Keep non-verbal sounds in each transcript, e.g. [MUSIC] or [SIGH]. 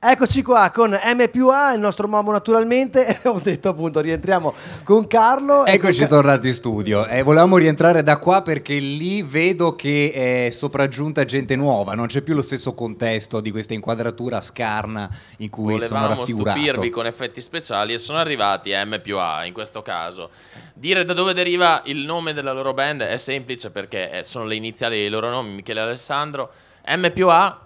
Eccoci qua con M più A, il nostro Momo naturalmente, [LAUGHS] ho detto appunto rientriamo con Carlo. Eccoci con... tornati in studio, eh, volevamo rientrare da qua perché lì vedo che è sopraggiunta gente nuova, non c'è più lo stesso contesto di questa inquadratura scarna in cui Volevamo sono raffigurato. Volevamo stupirvi con effetti speciali e sono arrivati M più A in questo caso. Dire da dove deriva il nome della loro band è semplice perché eh, sono le iniziali dei loro nomi, Michele e Alessandro M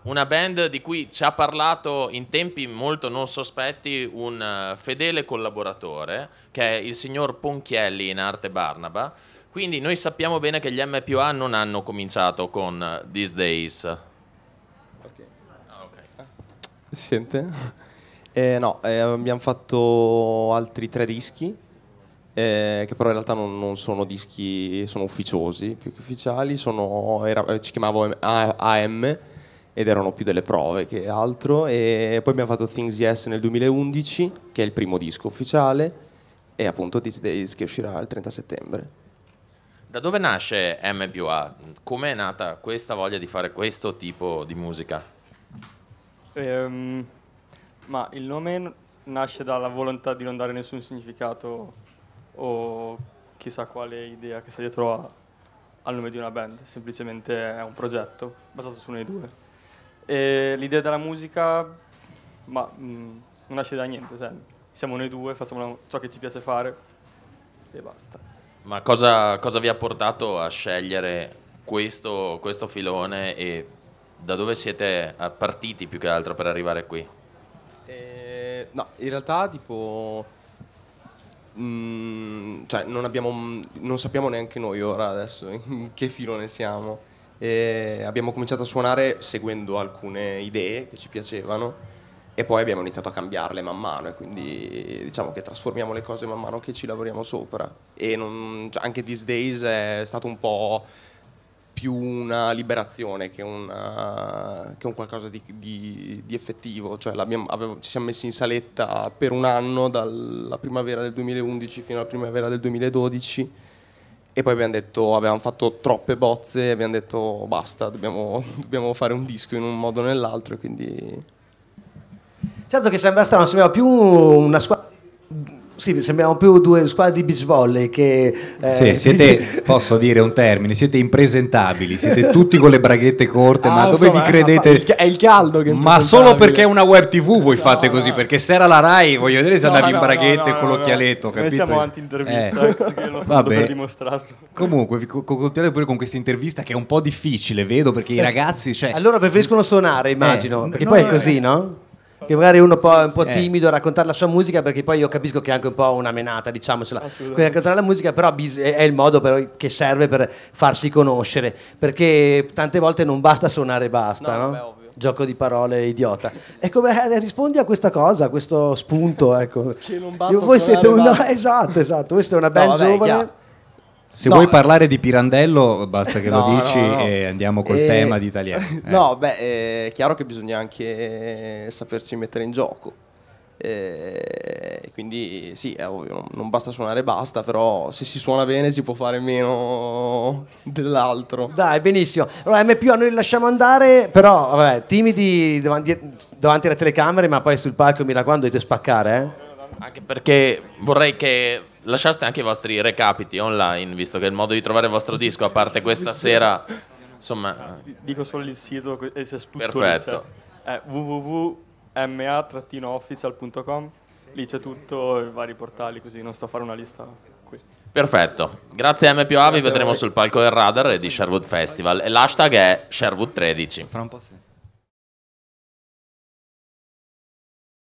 una band di cui ci ha parlato in tempi molto non sospetti un eh, fedele collaboratore, che è il signor Ponchielli in arte Barnaba. Quindi noi sappiamo bene che gli M non hanno cominciato con eh, These Days. Ok. Ah, okay. Si sente? Eh, no, eh, abbiamo fatto altri tre dischi eh, che però in realtà non, non, sono dischi, sono ufficiosi, più che ufficiali, sono, era, eh, ci chiamavo AM ed erano più delle prove che altro, e poi abbiamo fatto Things Yes nel 2011, che è il primo disco ufficiale, e appunto These Days che uscirà il 30 settembre. Da dove nasce M più A? Com'è nata questa voglia di fare questo tipo di musica? Um, ma il nome nasce dalla volontà di non dare nessun significato o chissà quale idea che sta dietro a, al nome di una band, semplicemente è un progetto basato su noi due. E l'idea della musica ma, mh, mm, non nasce da niente, cioè, siamo noi due, facciamo ciò che ci piace fare e basta. Ma cosa, cosa vi ha portato a scegliere questo, questo, filone e da dove siete partiti più che altro per arrivare qui? Eh, no, in realtà tipo... Mh, mm, cioè, non, abbiamo, non sappiamo neanche noi ora adesso in che filone siamo. E abbiamo cominciato a suonare seguendo alcune idee che ci piacevano e poi abbiamo iniziato a cambiarle man mano e quindi diciamo che trasformiamo le cose man mano che ci lavoriamo sopra e non, cioè, anche These Days è stato un po' più una liberazione che, una, eh, che un qualcosa di, di, di effettivo. Cioè, avevo, ci siamo messi in saletta per un anno, dalla primavera del 2011 fino alla primavera del 2012 e poi abbiamo detto, abbiamo fatto troppe bozze, abbiamo detto basta, dobbiamo, [LAUGHS] dobbiamo fare un disco in un modo o nell'altro. e Quindi... Certo che sembra strano, sembra più una squadra sì, sembriamo più due squadre di beach volley che... Eh, sì, siete, posso dire un termine, siete impresentabili, siete tutti con le braghette corte, ah, ma dove so, vi credete? È il caldo che... ma solo perché è una web tv voi no, fate così, no. perché se era la RAI, voglio vedere se no, andavi in braghette con l'occhialetto, no. capito? Noi siamo anti-intervista, eh. che eh, lo Vabbè. per dimostrarlo. Comunque, continuate pure con questa intervista che è un po' difficile, vedo, perché i eh. ragazzi... Cioè, allora preferiscono suonare, eh. immagino, eh, perché poi è così, no? che magari uno può, è un po' timido a raccontare la sua musica perché poi io capisco che è anche un po' una menata diciamocela quindi raccontare la musica però è il modo per, che serve per farsi conoscere perché tante volte non basta suonare e basta no, no? Vabbè, gioco di parole idiota e come eh, rispondi a questa cosa a questo spunto ecco che non basta io, voi siete un no, [LAUGHS] esatto esatto questa è una band no, vabbè, giovane se no. vuoi eh. parlare di Pirandello, basta che [LAUGHS] no, lo dici no, e andiamo col e... Eh, tema di italiano. [LAUGHS] Eh. No, beh, è eh, chiaro che bisogna anche sapersi mettere in gioco. E quindi sì, è ovvio, non basta suonare e basta, però se si suona bene si può fare meno [LAUGHS] dell'altro. Dai, benissimo. Allora, a noi li lasciamo andare, però vabbè, timidi davanti, davanti alle telecamere, ma poi sul palco mi raccomando dovete spaccare, eh? Anche perché vorrei che lasciaste anche i vostri recapiti online, visto che il modo di trovare il vostro disco, a parte questa sera, insomma... Dico solo il sito, e eh, se tutto Perfetto. Cioè, è www.ma-official.com, lì c'è tutto, i vari portali, così non sto a fare una lista qui. Perfetto, grazie a M più A, vi vedremo sul palco del Radar e di Sherwood Festival e l'hashtag è Sherwood13. Fra un po' sì.